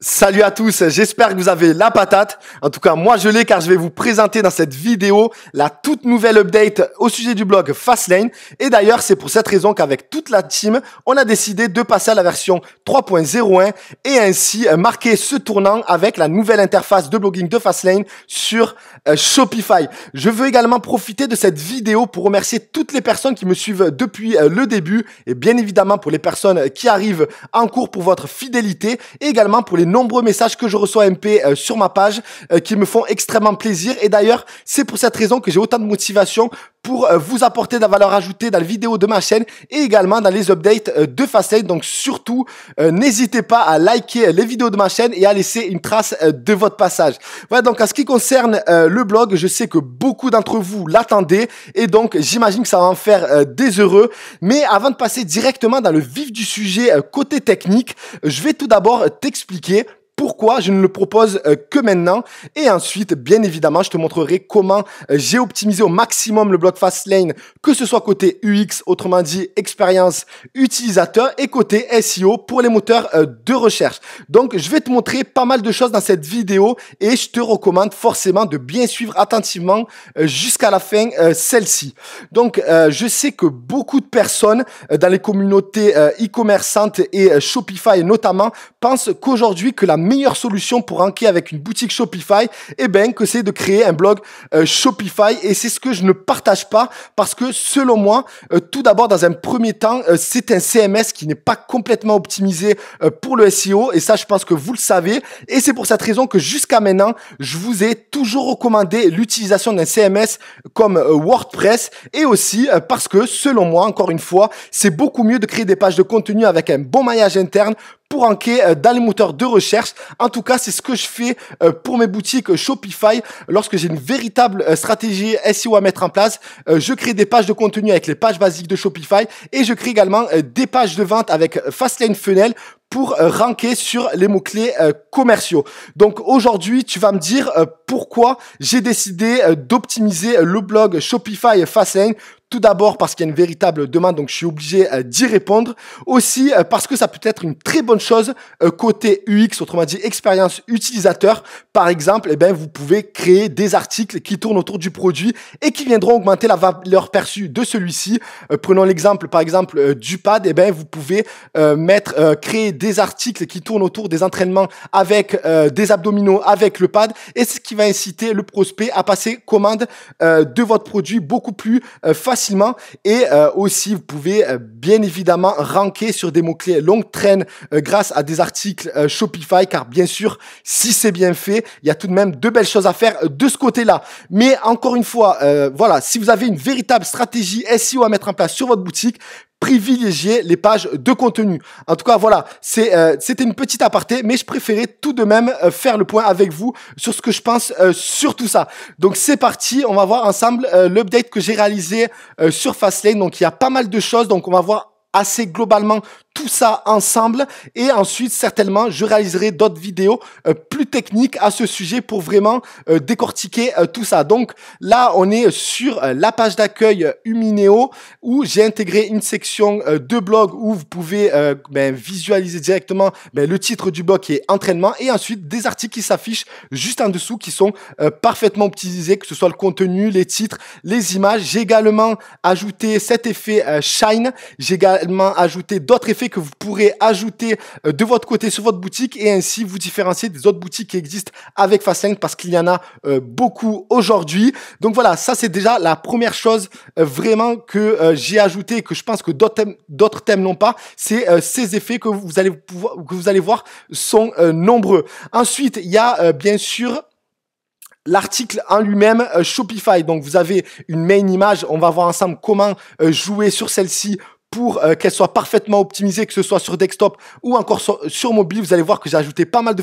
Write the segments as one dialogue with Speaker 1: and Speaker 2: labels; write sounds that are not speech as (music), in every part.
Speaker 1: Salut à tous, j'espère que vous avez la patate. En tout cas, moi je l'ai car je vais vous présenter dans cette vidéo la toute nouvelle update au sujet du blog Fastlane. Et d'ailleurs, c'est pour cette raison qu'avec toute la team, on a décidé de passer à la version 3.01 et ainsi marquer ce tournant avec la nouvelle interface de blogging de Fastlane sur euh, Shopify. Je veux également profiter de cette vidéo pour remercier toutes les personnes qui me suivent depuis euh, le début et bien évidemment pour les personnes qui arrivent en cours pour votre fidélité et également pour les nombreux messages que je reçois MP euh, sur ma page euh, qui me font extrêmement plaisir. Et d'ailleurs, c'est pour cette raison que j'ai autant de motivation pour euh, vous apporter de la valeur ajoutée dans les vidéos de ma chaîne et également dans les updates de Fastlane Donc surtout, n'hésitez pas à liker les vidéos de ma chaîne et à laisser une trace de votre passage. Voilà donc en ce qui concerne le blog, je sais que beaucoup d'entre vous l'attendaient et donc j'imagine que ça va en faire des heureux. Mais avant de passer directement dans le vif du sujet côté technique, je vais tout d'abord t'expliquer pourquoi je ne le propose euh, que maintenant. Et ensuite, bien évidemment, je te montrerai comment euh, j'ai optimisé au maximum le bloc Fastlane, que ce soit côté UX, autrement dit expérience utilisateur, et côté SEO pour les moteurs euh, de recherche. Donc, je vais te montrer pas mal de choses dans cette vidéo et je te recommande forcément de bien suivre attentivement jusqu'à la fin celle-ci. Donc, je sais que beaucoup de personnes dans les communautés e-commerçantes et Shopify notamment pensent qu'aujourd'hui que la meilleure solution pour ranker avec une boutique Shopify, eh ben, que c'est de créer un blog euh, Shopify. Et c'est ce que je ne partage pas parce que selon moi, euh, tout d'abord, dans un premier temps, euh, c'est un CMS qui n'est pas complètement optimisé pour le SEO. Et ça, je pense que vous le savez. Et c'est pour cette raison que jusqu'à maintenant, je vous ai toujours recommandé l'utilisation d'un CMS comme WordPress et aussi parce que selon moi, encore une fois, c'est beaucoup mieux de créer des pages de contenu avec un bon maillage interne pour ranker euh, dans les moteurs de recherche. En tout cas, c'est ce que je fais euh, pour mes boutiques euh, Shopify. Lorsque j'ai une véritable stratégie SEO à mettre en place, je crée des pages de contenu avec les pages basiques de Shopify et je crée également des pages de vente avec Fastlane Funnel pour ranker sur les mots-clés commerciaux. Donc aujourd'hui, tu vas me dire pourquoi j'ai décidé d'optimiser le blog Shopify Fastlane tout d'abord parce qu'il y a une véritable demande, donc je suis obligé euh, d'y répondre. Aussi euh, parce que ça peut être une très bonne chose euh, côté UX, autrement dit expérience utilisateur. Par exemple, eh ben, vous pouvez créer des articles qui tournent autour du produit et qui viendront augmenter la valeur perçue de celui-ci. prenons l'exemple, par exemple, du pad. et eh ben, vous pouvez mettre, créer des articles qui tournent autour des entraînements avec des abdominaux, avec le pad, et c'est ce qui va inciter le prospect à passer commande de votre produit beaucoup plus facilement facilement et euh, aussi vous pouvez euh, bien évidemment ranker sur des mots-clés longue traîne euh, grâce à des articles Shopify car bien sûr si c'est bien fait il y a tout de même deux belles choses à faire de ce côté-là mais encore une fois voilà si vous avez une véritable stratégie SEO à mettre en place sur votre boutique privilégier les pages de contenu. En tout cas, voilà, c'est euh, c'était une petite aparté, mais je préférais tout de même euh, faire le point avec vous sur ce que je pense euh, sur tout ça. Donc c'est parti, on va voir ensemble l'update que j'ai réalisé sur Fastlane. Donc il y a pas mal de choses, donc on va voir assez globalement tout ça ensemble et ensuite certainement je réaliserai d'autres vidéos euh, plus techniques à ce sujet pour vraiment euh, décortiquer euh, tout ça. Donc là on est sur la page d'accueil Umineo où j'ai intégré une section de blog où vous pouvez ben, visualiser directement ben, le titre du blog qui est entraînement et ensuite des articles qui s'affichent juste en dessous qui sont parfaitement optimisés que ce soit le contenu, les titres, les images. J'ai également ajouté cet effet shine, j'ai également ajouté d'autres effets que vous pourrez ajouter euh, de votre côté sur votre boutique et ainsi vous différencier des autres boutiques qui existent avec Fast5 parce qu'il y en a euh, beaucoup aujourd'hui. Donc voilà, ça c'est déjà la première chose euh, vraiment que j'ai ajouté et que je pense que d'autres thèmes, n'ont pas, c'est ces effets que vous allez que vous allez voir sont nombreux. Ensuite, il y a bien sûr l'article en lui-même Shopify. Donc vous avez une main image, on va voir ensemble comment jouer sur celle-ci pour euh, qu'elle soit parfaitement optimisée, que ce soit sur desktop ou encore sur, mobile. Vous allez voir que j'ai ajouté pas mal de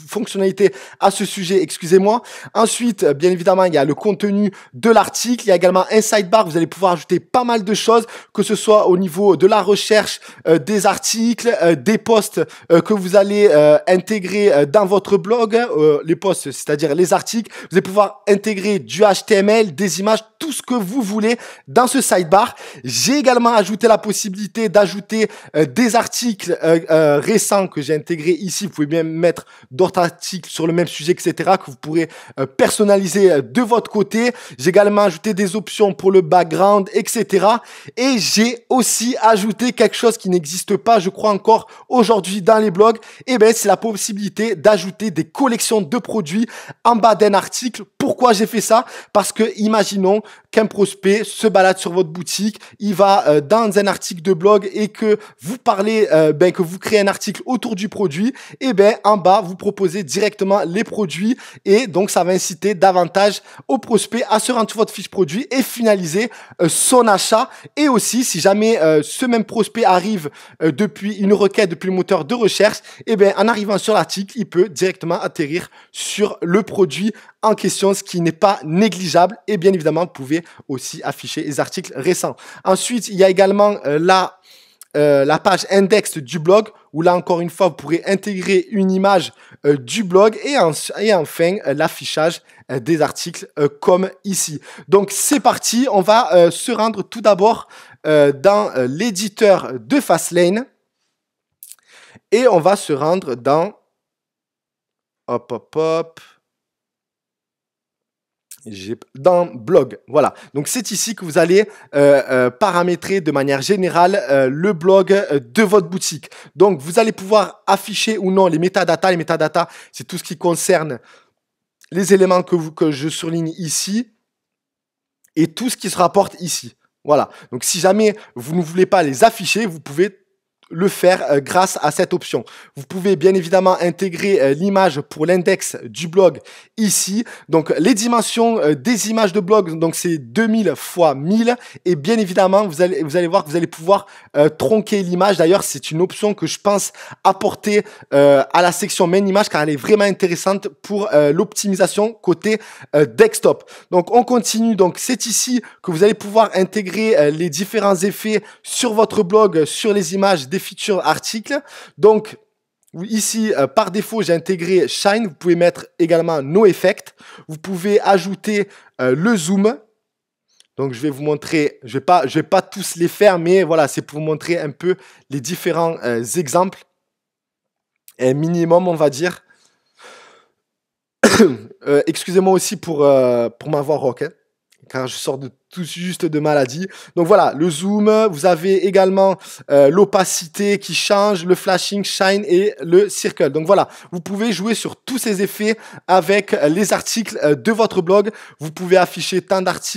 Speaker 1: fonctionnalités à ce sujet, excusez-moi. Ensuite, euh, bien évidemment, il y a le contenu de l'article. Il y a également un sidebar. Vous allez pouvoir ajouter pas mal de choses, que ce soit au niveau de la recherche euh, des articles, des posts que vous allez intégrer dans votre blog, les posts, c'est-à-dire les articles. Vous allez pouvoir intégrer du HTML, des images, tout ce que vous voulez dans ce sidebar. J'ai également ajouté la possibilité d'ajouter euh, des articles euh, euh, récents que j'ai intégrés ici. Vous pouvez bien mettre d'autres articles sur le même sujet, etc., que vous pourrez personnaliser de votre côté. J'ai également ajouté des options pour le background, etc. Et j'ai aussi ajouté quelque chose qui n'existe pas, je crois encore aujourd'hui dans les blogs. Et eh ben, c'est la possibilité d'ajouter des collections de produits en bas d'un article. Pourquoi j'ai fait ça Parce que imaginons qu'un prospect se balade sur votre boutique, il va euh, dans un article de blog et que vous parlez, euh, ben, que vous créez un article autour du produit, et eh ben en bas, vous proposez directement les produits et donc ça va inciter davantage au prospect à se rendre sur votre fiche produit et finaliser euh, son achat. Et aussi, si jamais ce même prospect arrive depuis une requête, depuis le moteur de recherche, et eh ben en arrivant sur l'article, il peut directement atterrir sur le produit en question, ce qui n'est pas négligeable. Et bien évidemment, vous pouvez aussi afficher les articles récents. Ensuite, il y a également euh, la, euh, la page index du blog où là encore une fois, vous pourrez intégrer une image euh, du blog et, enfin l'affichage des articles comme ici. Donc c'est parti, on va se rendre tout d'abord dans l'éditeur de Fastlane et on va se rendre dans... Hop, hop, hop dans blog. Voilà. Donc c'est ici que vous allez euh, euh, paramétrer de manière générale euh, le blog de votre boutique. Donc vous allez pouvoir afficher ou non les métadatas. Les métadatas, c'est tout ce qui concerne les éléments que, vous, que je surligne ici et tout ce qui se rapporte ici. Voilà. Donc si jamais vous ne voulez pas les afficher, vous pouvez le faire euh, grâce à cette option. Vous pouvez bien évidemment intégrer euh, l'image pour l'index du blog ici. Donc les dimensions euh, des images de blog, donc c'est 2000 fois 1000 et bien évidemment vous allez vous allez voir que vous allez pouvoir tronquer l'image. D'ailleurs c'est une option que je pense apporter à la section main image car elle est vraiment intéressante pour l'optimisation côté desktop. Donc on continue. Donc c'est ici que vous allez pouvoir intégrer les différents effets sur votre blog, sur les images des des article articles. Donc, Ici, euh, par défaut, j'ai intégré Shine. Vous pouvez mettre également No Effect. Vous pouvez ajouter euh, le zoom. Donc, je vais vous montrer, je vais, pas, je vais pas tous les faire, mais voilà, c'est pour montrer un peu les différents euh, exemples. Un minimum, on va dire. (coughs) Excusez-moi aussi pour, pour m'avoir rock, quand hein, car je sors de tout juste de maladie. Donc voilà, le zoom, vous avez également euh, l'opacité qui change, le flashing, shine et le circle. Donc voilà, vous pouvez jouer sur tous ces effets avec euh, les articles euh, de votre blog. Vous pouvez afficher tant d'articles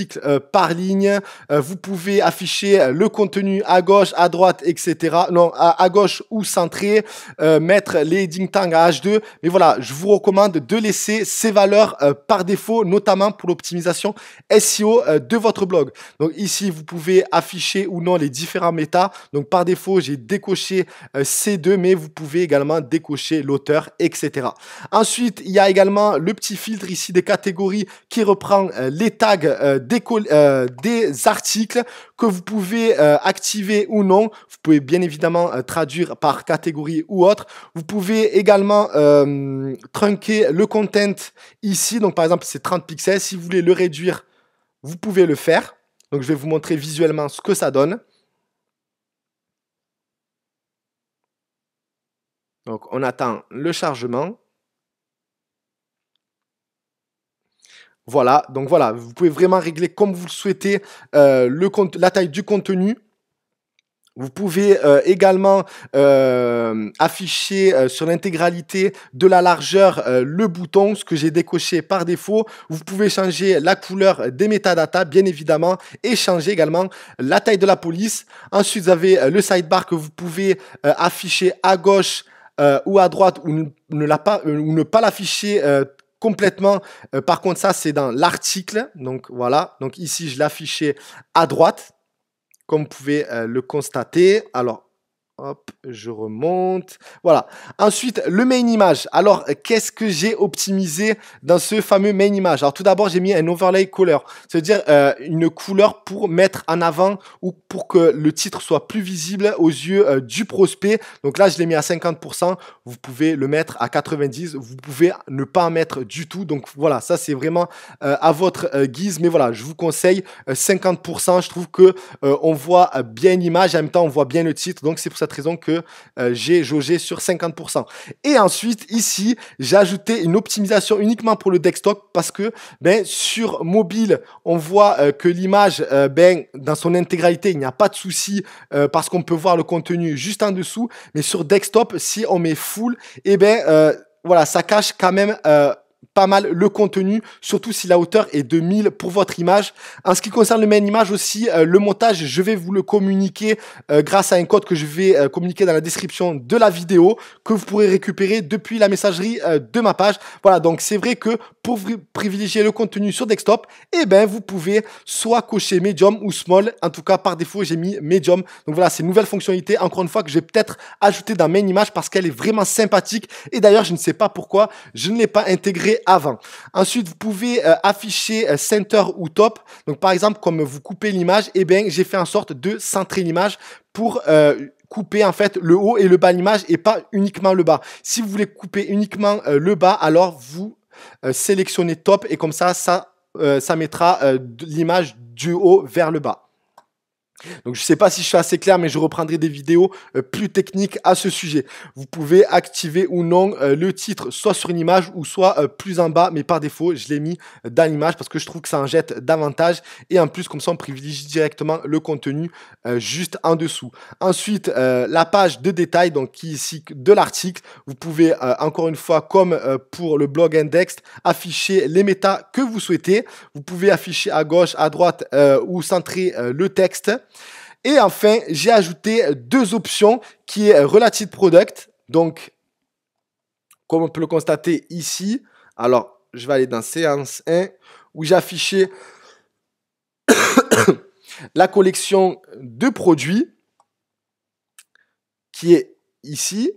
Speaker 1: par ligne, vous pouvez afficher le contenu à gauche, à droite, etc. Non, à, gauche ou centré, mettre les ding tang à H2. Mais voilà, je vous recommande de laisser ces valeurs par défaut, notamment pour l'optimisation SEO de votre blog blog. Donc ici, vous pouvez afficher ou non les différents métas. Donc par défaut, j'ai décoché euh, ces deux, mais vous pouvez également décocher l'auteur, etc. Ensuite, il y a également le petit filtre ici des catégories qui reprend euh, les tags euh, des, des, articles que vous pouvez activer ou non. Vous pouvez bien évidemment traduire par catégorie ou autre. Vous pouvez également trunquer le content ici. Donc par exemple, c'est 30 pixels. Si vous voulez le réduire vous pouvez le faire. Donc je vais vous montrer visuellement ce que ça donne. Donc on attend le chargement. Voilà, donc voilà, vous pouvez vraiment régler comme vous le souhaitez euh, la taille du contenu, vous pouvez euh, également euh, afficher euh, sur l'intégralité de la largeur le bouton, ce que j'ai décoché par défaut. Vous pouvez changer la couleur des métadatas, bien évidemment, et changer également la taille de la police. Ensuite, vous avez le sidebar que vous pouvez afficher à gauche ou à droite ou ne, la pas, ou ne pas l'afficher complètement. par contre, ça, c'est dans l'article. Donc voilà, donc ici, je l'affichais à droite comme vous pouvez euh, le constater. Alors, Hop, je remonte. Voilà. Ensuite, le main image. Alors, qu'est-ce que j'ai optimisé dans ce fameux main image Alors, tout d'abord, j'ai mis un overlay color, c'est-à-dire euh, une couleur pour mettre en avant ou pour que le titre soit plus visible aux yeux euh, du prospect. Donc là, je l'ai mis à 50%. Vous pouvez le mettre à 90. Vous pouvez ne pas en mettre du tout. Donc voilà, ça c'est vraiment euh, à votre guise. Mais voilà, je vous conseille 50%. Je trouve que on voit bien l'image, en même temps, on voit bien le titre. Donc c'est pour ça raison que euh, j'ai jaugé sur 50%. Et ensuite, ici, j'ai ajouté une optimisation uniquement pour le desktop parce que ben, sur mobile, on voit euh, que l'image, euh, ben, dans son intégralité, il n'y a pas de souci parce qu'on peut voir le contenu juste en dessous. Mais sur desktop, si on met full, et eh ben, voilà, ça cache quand même mal le contenu, surtout si la hauteur est de 1000 pour votre image. En ce qui concerne le main image aussi, euh, le montage, je vais vous le communiquer euh, grâce à un code que je vais euh, communiquer dans la description de la vidéo que vous pourrez récupérer depuis la messagerie de ma page. Voilà, donc c'est vrai que pour privilégier le contenu sur desktop, et eh ben vous pouvez soit cocher medium ou small. En tout cas, par défaut, j'ai mis medium. Donc voilà, c'est une nouvelle fonctionnalité. Encore une fois, que j'ai peut-être ajouté dans main image parce qu'elle est vraiment sympathique. Et d'ailleurs, je ne sais pas pourquoi je ne l'ai pas intégré avant. Ensuite, vous pouvez euh, afficher euh, center ou top. Donc, par exemple, comme vous coupez l'image, eh bien, j'ai fait en sorte de centrer l'image pour euh, couper en fait le haut et le bas de l'image et pas uniquement le bas. Si vous voulez couper uniquement le bas, alors vous sélectionnez top et comme ça, ça, ça mettra l'image du haut vers le bas. Donc je ne sais pas si je suis assez clair, mais je reprendrai des vidéos euh, plus techniques à ce sujet. Vous pouvez activer ou non euh, le titre, soit sur une image ou soit euh, plus en bas, mais par défaut, je l'ai mis dans l'image parce que je trouve que ça en jette davantage. Et en plus, comme ça, on privilégie directement le contenu juste en dessous. Ensuite, la page de détails donc qui est ici de l'article, vous pouvez encore une fois, comme pour le blog index, afficher les méta que vous souhaitez. Vous pouvez afficher à gauche, à droite ou centrer le texte. Et enfin, j'ai ajouté deux options qui est Relative Product. Donc, comme on peut le constater ici, alors je vais aller dans séance 1 où j'ai affiché (coughs) la collection de produits qui est ici.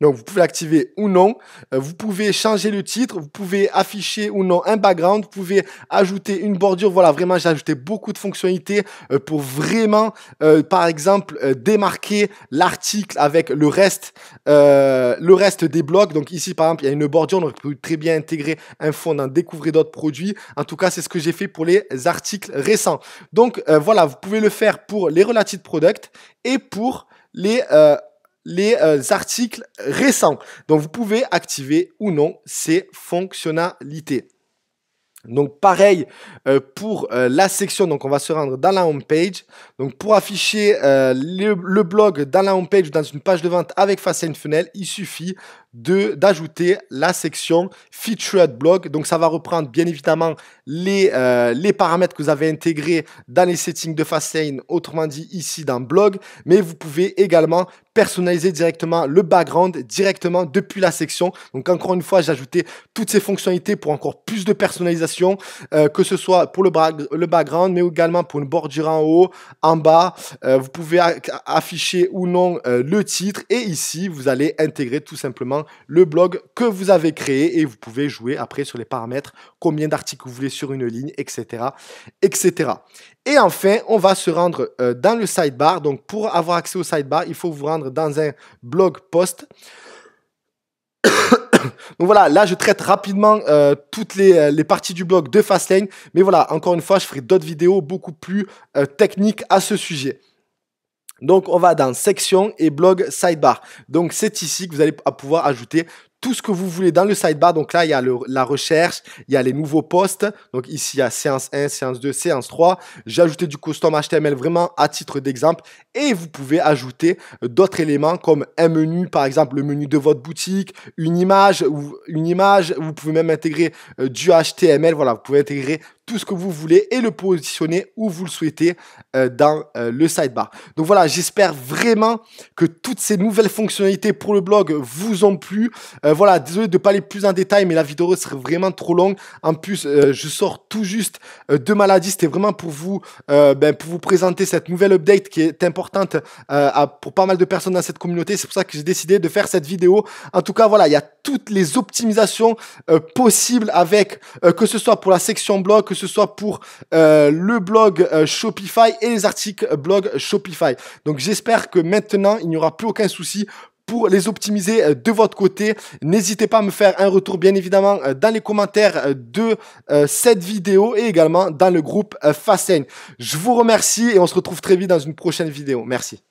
Speaker 1: Donc vous pouvez l'activer ou non. Euh, vous pouvez changer le titre, vous pouvez afficher ou non un background, vous pouvez ajouter une bordure. Voilà, vraiment j'ai ajouté beaucoup de fonctionnalités euh, pour vraiment, euh, par exemple, démarquer l'article avec le reste, le reste des blocs. Donc ici par exemple il y a une bordure, donc vous pouvez très bien intégrer un fond, dans découvrir d'autres produits. En tout cas c'est ce que j'ai fait pour les articles récents. Donc voilà, vous pouvez le faire pour les related products et pour les les euh, articles récents. Donc vous pouvez activer ou non ces fonctionnalités. Donc pareil euh, pour euh, la section, donc on va se rendre dans la home page. Donc pour afficher le, blog dans la home page dans une page de vente avec face Funnel, il suffit d'ajouter la section featured blog. Donc ça va reprendre bien évidemment les, les paramètres que vous avez intégrés dans les settings de Fastlane, autrement dit ici dans blog, mais vous pouvez également personnaliser directement le background directement depuis la section. Donc encore une fois, j'ai ajouté toutes ces fonctionnalités pour encore plus de personnalisation, euh, que ce soit pour le, le, background, mais également pour une bordure en haut, en bas. Euh, vous pouvez afficher ou non euh, le titre et ici, vous allez intégrer tout simplement le blog que vous avez créé et vous pouvez jouer après sur les paramètres, combien d'articles vous voulez sur une ligne, etc. etc. Et enfin, on va se rendre dans le sidebar. Donc pour avoir accès au sidebar, il faut vous rendre dans un blog post. (coughs) Donc voilà, là je traite rapidement euh, toutes euh, les, parties du blog de Fastlane, mais voilà, encore une fois, je ferai d'autres vidéos beaucoup plus euh, techniques à ce sujet. Donc on va dans section et blog sidebar. Donc c'est ici que vous allez pouvoir ajouter tout ce que vous voulez dans le sidebar. Donc là, il y a la recherche, il y a les nouveaux postes. Donc ici, il y a séance 1, séance 2, séance 3. J'ai ajouté du custom HTML vraiment à titre d'exemple. Et vous pouvez ajouter d'autres éléments comme un menu, par exemple le menu de votre boutique, une image, ou une image. Vous pouvez même intégrer euh, du HTML. Voilà, vous pouvez intégrer tout ce que vous voulez et le positionner où vous le souhaitez euh, dans euh, le sidebar. Donc voilà, j'espère vraiment que toutes ces nouvelles fonctionnalités pour le blog vous ont plu. Euh, voilà, désolé de ne pas aller plus en détail, mais la vidéo serait vraiment trop longue. En plus, je sors tout juste de maladie. C'était vraiment pour vous, ben, pour vous présenter cette nouvelle update qui est importante pour pas mal de personnes dans cette communauté. C'est pour ça que j'ai décidé de faire cette vidéo. En tout cas, voilà, il y a toutes les optimisations euh, possibles avec, euh, que ce soit pour la section blog, que ce soit pour euh, le blog Shopify et les articles blog Shopify. Donc j'espère que maintenant, il n'y aura plus aucun souci pour les optimiser de votre côté. N'hésitez pas à me faire un retour bien évidemment dans les commentaires de cette vidéo et également dans le groupe Fasten. Je vous remercie et on se retrouve très vite dans une prochaine vidéo. Merci.